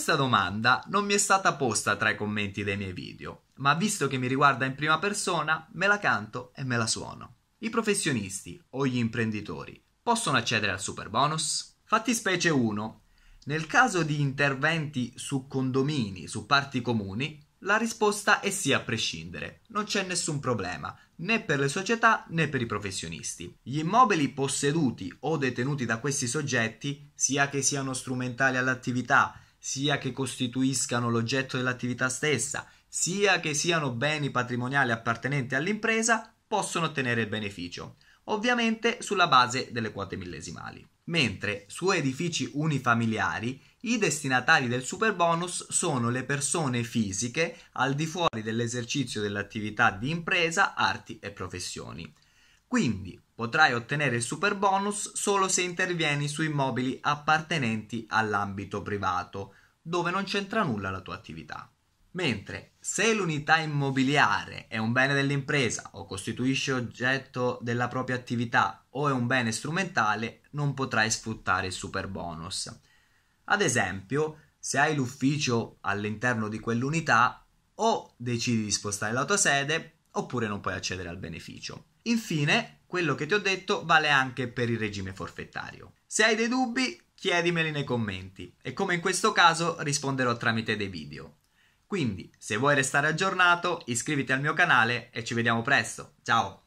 Questa domanda non mi è stata posta tra i commenti dei miei video, ma visto che mi riguarda in prima persona, me la canto e me la suono. I professionisti o gli imprenditori possono accedere al super bonus? Fattispecie 1. Nel caso di interventi su condomini, su parti comuni, la risposta è sì a prescindere, non c'è nessun problema, né per le società né per i professionisti. Gli immobili posseduti o detenuti da questi soggetti, sia che siano strumentali all'attività, sia che costituiscano l'oggetto dell'attività stessa, sia che siano beni patrimoniali appartenenti all'impresa, possono ottenere il beneficio, ovviamente sulla base delle quote millesimali. Mentre su edifici unifamiliari i destinatari del super bonus sono le persone fisiche al di fuori dell'esercizio dell'attività di impresa, arti e professioni. Quindi potrai ottenere il super bonus solo se intervieni su immobili appartenenti all'ambito privato, dove non c'entra nulla la tua attività. Mentre se l'unità immobiliare è un bene dell'impresa o costituisce oggetto della propria attività o è un bene strumentale, non potrai sfruttare il super bonus. Ad esempio, se hai l'ufficio all'interno di quell'unità o decidi di spostare la tua sede oppure non puoi accedere al beneficio. Infine, quello che ti ho detto vale anche per il regime forfettario. Se hai dei dubbi, chiedimeli nei commenti e come in questo caso risponderò tramite dei video. Quindi, se vuoi restare aggiornato, iscriviti al mio canale e ci vediamo presto. Ciao!